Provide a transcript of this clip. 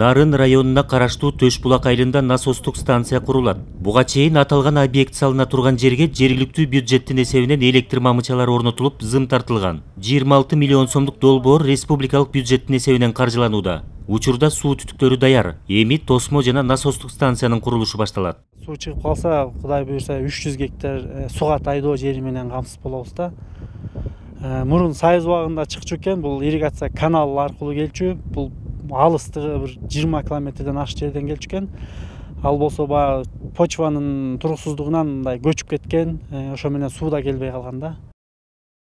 нарын районына караштуу төш булак айылында насостук станция курулат буга чейин аталган объект салына турган жерге жергиликтүү бюджеттин эсебинен электр мамычалары орнотулуп зым тартылган 26 миллион сомдук долбоор республикалык бюджеттин эсебинен каржыланууда учурда суу түтүктөрү даяр эми тосмо жана насостук станциянын курулушу башталат суу чыгып калса кудай буюрса 300 гектар э, сугат айдоо жери менен камсыз болобуз да э, мурун союз убагында чыкчу экен бул ирригация каналы аркылуу келчү бул алыстығы бір жиырма километрден ашық жерден келіп ал болсо баягы почванын туруксуздугунан мындай көчүп кеткен э, ошо менен суу да келбей калган да